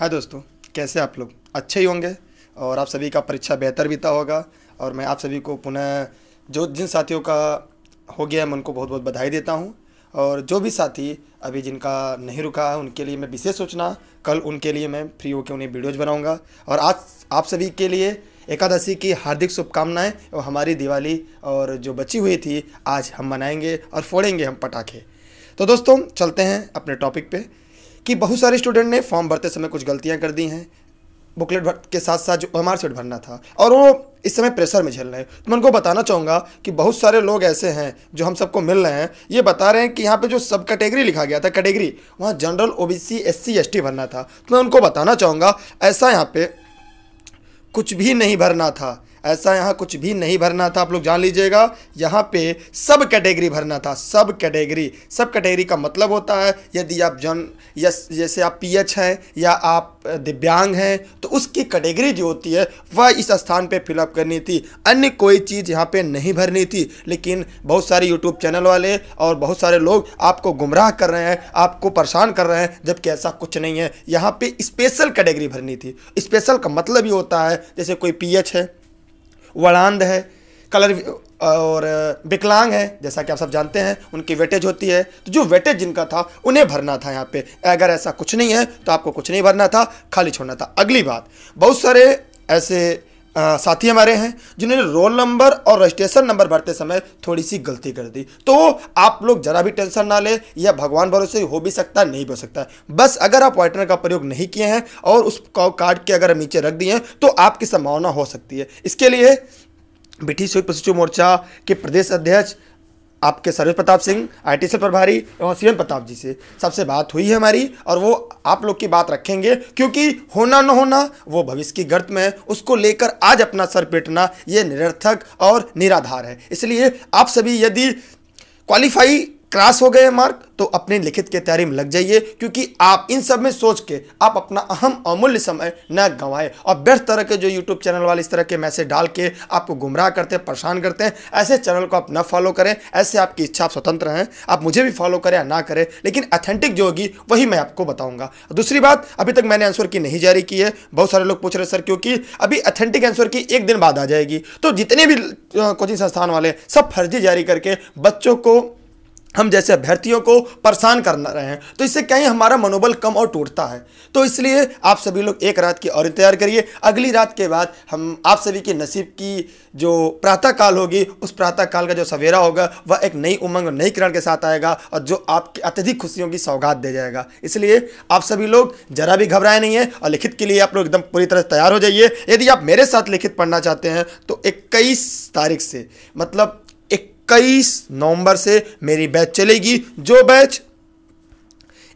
हाय दोस्तों कैसे आप लोग अच्छे ही होंगे और आप सभी का परीक्षा बेहतर बीता तो होगा और मैं आप सभी को पुनः जो जिन साथियों का हो गया है मैं उनको बहुत बहुत बधाई देता हूँ और जो भी साथी अभी जिनका नहीं रुका है उनके लिए मैं विशेष सोचना कल उनके लिए मैं फ्री होकर उन्हें वीडियोज़ बनाऊँगा और आज आप सभी के लिए एकादशी की हार्दिक शुभकामनाएं और हमारी दिवाली और जो बची हुई थी आज हम मनाएंगे और फोड़ेंगे हम पटाखे तो दोस्तों चलते हैं अपने टॉपिक पर कि बहुत सारे स्टूडेंट ने फॉर्म भरते समय कुछ गलतियाँ कर दी हैं बुकलेट भर के साथ साथ जो एम आर सीट भरना था और वो इस समय प्रेशर में झेल रहे हैं तो मैं उनको बताना चाहूँगा कि बहुत सारे लोग ऐसे हैं जो हम सबको मिल रहे हैं ये बता रहे हैं कि यहाँ पे जो सब कैटेगरी लिखा गया था कैटेगरी वहाँ general O B C S C S T भरना था तो मैं उनको बताना चाहूँगा ऐसा यहाँ पे कुछ भी नहीं भरना था ऐसा यहाँ कुछ भी नहीं भरना था आप लोग जान लीजिएगा यहाँ पे सब कैटेगरी भरना था सब कैटेगरी सब कैटेगरी का मतलब होता है यदि आप जन यस जैसे आप पीएच हैं या आप दिव्यांग हैं तो उसकी कैटेगरी जो होती है वह इस स्थान पे फिलअप करनी थी अन्य कोई चीज़ यहाँ पे नहीं भरनी थी लेकिन बहुत सारे यूट्यूब चैनल वाले और बहुत सारे लोग आपको गुमराह कर रहे हैं आपको परेशान कर रहे हैं जबकि ऐसा कुछ नहीं है यहाँ पे स्पेशल कैटेगरी भरनी थी स्पेशल का मतलब ही होता है जैसे कोई पीएच है वड़ांध है कलर और विकलांग है जैसा कि आप सब जानते हैं उनकी वेटेज होती है तो जो वेटेज जिनका था उन्हें भरना था यहाँ पे अगर ऐसा कुछ नहीं है तो आपको कुछ नहीं भरना था खाली छोड़ना था अगली बात बहुत सारे ऐसे साथी हमारे हैं जिन्होंने रोल नंबर और रजिस्ट्रेशन नंबर भरते समय थोड़ी सी गलती कर दी तो आप लोग जरा भी टेंशन ना ले या भगवान भरोसे हो भी सकता है नहीं भी हो सकता है बस अगर आप वाइटनर का प्रयोग नहीं किए हैं और उस कार्ड के अगर नीचे रख दिए हैं तो आपकी संभावना हो सकती है इसके लिए ब्रिटिश पशु मोर्चा के प्रदेश अध्यक्ष आपके सर्वेश प्रताप सिंह आई प्रभारी एवं सी प्रताप जी से सबसे बात हुई है हमारी और वो आप लोग की बात रखेंगे क्योंकि होना न होना वो भविष्य की गर्त में है उसको लेकर आज अपना सर पेटना ये निरर्थक और निराधार है इसलिए आप सभी यदि क्वालिफाई क्रॉस हो गए मार्क तो अपने लिखित की तैयारी में लग जाइए क्योंकि आप इन सब में सोच के आप अपना अहम अमूल्य समय न गंवाएं और बेस्ट तरह के जो यूट्यूब चैनल वाले इस तरह के मैसेज डाल के आपको गुमराह करते हैं परेशान करते हैं ऐसे चैनल को आप न फॉलो करें ऐसे आपकी इच्छा आप स्वतंत्र हैं आप मुझे भी फॉलो करें या ना करें लेकिन अथेंटिक जो होगी वही मैं आपको बताऊंगा दूसरी बात अभी तक मैंने आंसर की नहीं जारी की है बहुत सारे लोग पूछ रहे सर क्योंकि अभी अथेंटिक आंसर की एक दिन बाद आ जाएगी तो जितने भी कोचिंग संस्थान वाले सब फर्जी जारी करके बच्चों को हम जैसे अभ्यर्थियों को परेशान कर रहे हैं तो इससे कहीं हमारा मनोबल कम और टूटता है तो इसलिए आप सभी लोग एक रात की और इंतजार करिए अगली रात के बाद हम आप सभी के नसीब की जो प्रातःकाल होगी उस प्रातःकाल का जो सवेरा होगा वह एक नई उमंग और नई किरण के साथ आएगा और जो आपकी अत्यधिक खुशियों की सौगात दे जाएगा इसलिए आप सभी लोग जरा भी घबराए नहीं है और लिखित के लिए आप लोग एकदम पूरी तरह तैयार हो जाइए यदि आप मेरे साथ लिखित पढ़ना चाहते हैं तो इक्कीस तारीख से मतलब इक्कीस नवंबर से मेरी बैच चलेगी जो बैच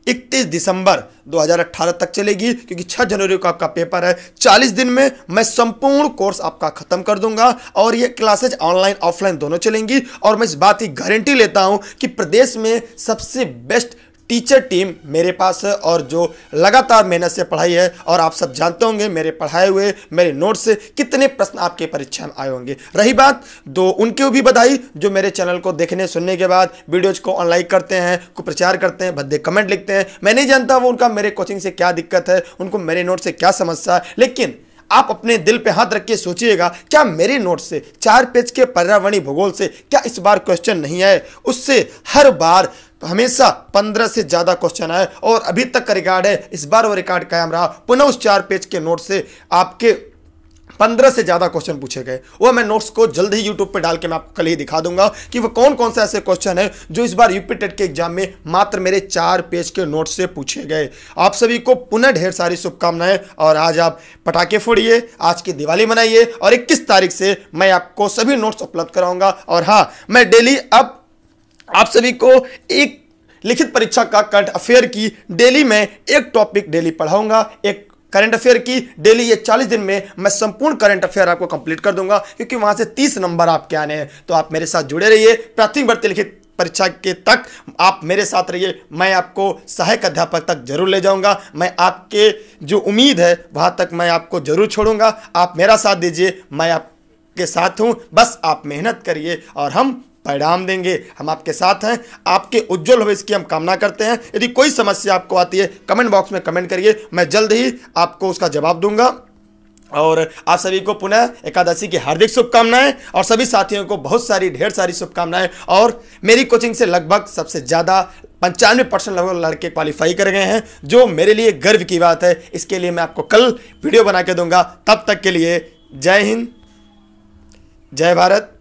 31 दिसंबर 2018 तक चलेगी क्योंकि 6 जनवरी को आपका पेपर है 40 दिन में मैं संपूर्ण कोर्स आपका खत्म कर दूंगा और ये क्लासेज ऑनलाइन ऑफलाइन दोनों चलेंगी और मैं इस बात की गारंटी लेता हूं कि प्रदेश में सबसे बेस्ट टीचर टीम मेरे पास है और जो लगातार मेहनत से पढ़ाई है और आप सब जानते होंगे मेरे पढ़ाए हुए मेरे नोट से कितने प्रश्न आपके परीक्षा में आए होंगे रही बात दो उनकी भी बधाई जो मेरे चैनल को देखने सुनने के बाद वीडियोज को ऑनलाइन करते हैं को प्रचार करते हैं भद्दे कमेंट लिखते हैं मैं नहीं जानता वो उनका मेरे कोचिंग से क्या दिक्कत है उनको मेरे नोट से क्या समस्या है लेकिन आप अपने दिल पे हाथ रख के सोचिएगा क्या मेरे नोट से चार पेज के पर्यावरणीय भूगोल से क्या इस बार क्वेश्चन नहीं आए उससे हर बार तो हमेशा पंद्रह से ज़्यादा क्वेश्चन आए और अभी तक का रिकॉर्ड है इस बार वो रिकॉर्ड कायम रहा पुनः उस चार पेज के नोट से आपके पंद्रह से ज़्यादा क्वेश्चन पूछे गए वो मैं नोट्स को जल्द ही यूट्यूब पर डाल के मैं आपको कल ही दिखा दूंगा कि वो कौन कौन से ऐसे क्वेश्चन है जो इस बार यूपी टेट के एग्जाम में मात्र मेरे चार पेज के नोट से पूछे गए आप सभी को पुनः ढेर सारी शुभकामनाएं और आज आप पटाखे फोड़िए आज की दिवाली मनाइए और इक्कीस तारीख से मैं आपको सभी नोट्स उपलब्ध कराऊंगा और हाँ मैं डेली अब आप सभी को एक लिखित परीक्षा का करंट अफेयर की डेली में एक टॉपिक डेली पढ़ाऊंगा एक करंट अफेयर की डेली ये 40 दिन में मैं संपूर्ण करंट अफेयर आपको कंप्लीट कर दूंगा क्योंकि वहां से 30 नंबर आपके आने हैं तो आप मेरे साथ जुड़े रहिए प्राथमिक भर्ती लिखित परीक्षा के तक आप मेरे साथ रहिए मैं आपको सहायक अध्यापक तक जरूर ले जाऊंगा मैं आपके जो उम्मीद है वहाँ तक मैं आपको जरूर छोड़ूंगा आप मेरा साथ दीजिए मैं आपके साथ हूँ बस आप मेहनत करिए और हम परिणाम देंगे हम आपके साथ हैं आपके उज्जवल भविष्य की हम कामना करते हैं यदि कोई समस्या आपको आती है कमेंट बॉक्स में कमेंट करिए मैं जल्द ही आपको उसका जवाब दूंगा और आप सभी को पुनः एकादशी की हार्दिक शुभकामनाएं और सभी साथियों को बहुत सारी ढेर सारी शुभकामनाएं और मेरी कोचिंग से लगभग सबसे ज़्यादा पंचानवे परसेंट लगभग लड़के क्वालिफाई कर गए हैं जो मेरे लिए गर्व की बात है इसके लिए मैं आपको कल वीडियो बना के दूंगा तब तक के लिए जय हिंद जय भारत